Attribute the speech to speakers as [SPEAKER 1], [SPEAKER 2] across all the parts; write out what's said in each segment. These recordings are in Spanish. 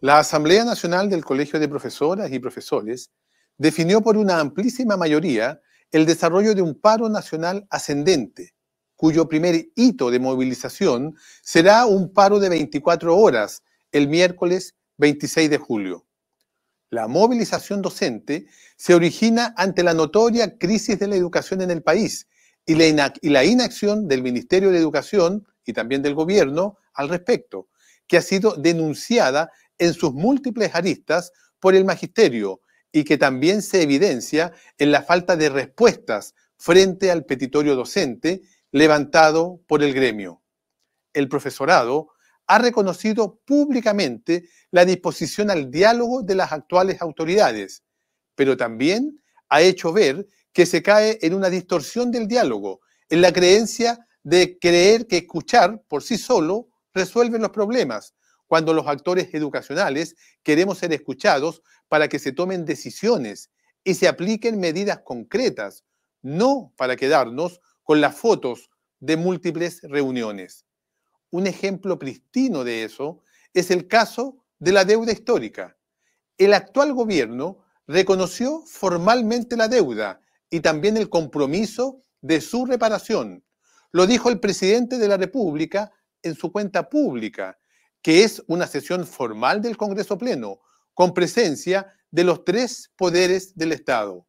[SPEAKER 1] La Asamblea Nacional del Colegio de Profesoras y Profesores definió por una amplísima mayoría el desarrollo de un paro nacional ascendente, cuyo primer hito de movilización será un paro de 24 horas el miércoles 26 de julio. La movilización docente se origina ante la notoria crisis de la educación en el país y la, inacción del Ministerio de Educación y también del Gobierno al respecto, que ha sido denunciada en sus múltiples aristas por el magisterio y que también se evidencia en la falta de respuestas frente al petitorio docente levantado por el gremio. El profesorado ha reconocido públicamente la disposición al diálogo de las actuales autoridades, pero también ha hecho ver que se cae en una distorsión del diálogo, en la creencia de creer que escuchar por sí solo resuelve los problemas, cuando los actores educacionales queremos ser escuchados para que se tomen decisiones y se apliquen medidas concretas, no para quedarnos con las fotos de múltiples reuniones. Un ejemplo pristino de eso es el caso de la deuda histórica. El actual gobierno reconoció formalmente la deuda y también el compromiso de su reparación. Lo dijo el presidente de la República en su cuenta pública que es una sesión formal del Congreso Pleno, con presencia de los tres poderes del Estado.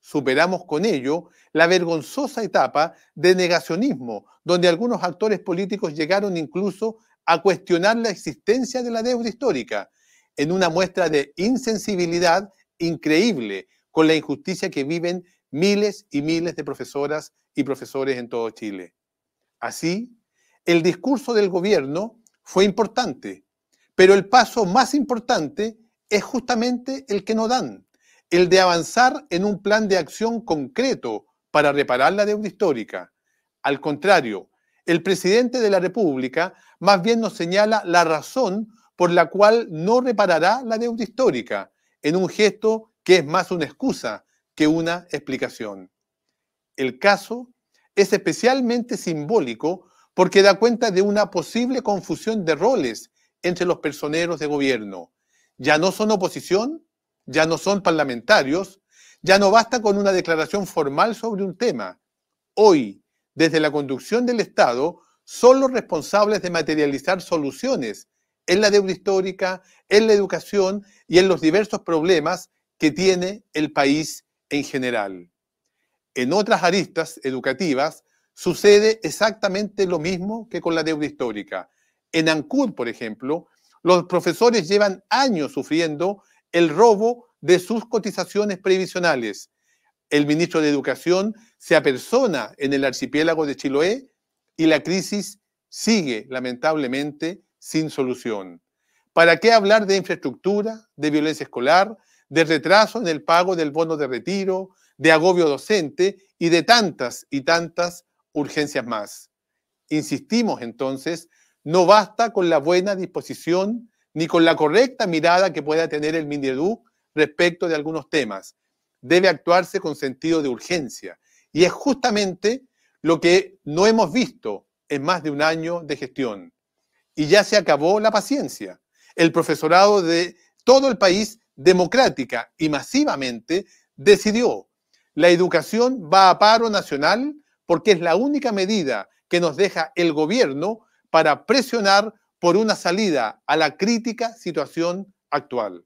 [SPEAKER 1] Superamos con ello la vergonzosa etapa de negacionismo, donde algunos actores políticos llegaron incluso a cuestionar la existencia de la deuda histórica, en una muestra de insensibilidad increíble con la injusticia que viven miles y miles de profesoras y profesores en todo Chile. Así, el discurso del gobierno fue importante, pero el paso más importante es justamente el que no dan, el de avanzar en un plan de acción concreto para reparar la deuda histórica. Al contrario, el presidente de la República más bien nos señala la razón por la cual no reparará la deuda histórica, en un gesto que es más una excusa que una explicación. El caso es especialmente simbólico porque da cuenta de una posible confusión de roles entre los personeros de gobierno. Ya no son oposición, ya no son parlamentarios, ya no basta con una declaración formal sobre un tema. Hoy, desde la conducción del Estado, son los responsables de materializar soluciones en la deuda histórica, en la educación y en los diversos problemas que tiene el país en general. En otras aristas educativas, sucede exactamente lo mismo que con la deuda histórica. En Ancud, por ejemplo, los profesores llevan años sufriendo el robo de sus cotizaciones previsionales. El ministro de Educación se apersona en el archipiélago de Chiloé y la crisis sigue, lamentablemente, sin solución. ¿Para qué hablar de infraestructura, de violencia escolar, de retraso en el pago del bono de retiro, de agobio docente y de tantas y tantas urgencias más. Insistimos entonces, no basta con la buena disposición ni con la correcta mirada que pueda tener el Minedu respecto de algunos temas. Debe actuarse con sentido de urgencia. Y es justamente lo que no hemos visto en más de un año de gestión. Y ya se acabó la paciencia. El profesorado de todo el país, democrática y masivamente, decidió, la educación va a paro nacional porque es la única medida que nos deja el gobierno para presionar por una salida a la crítica situación actual.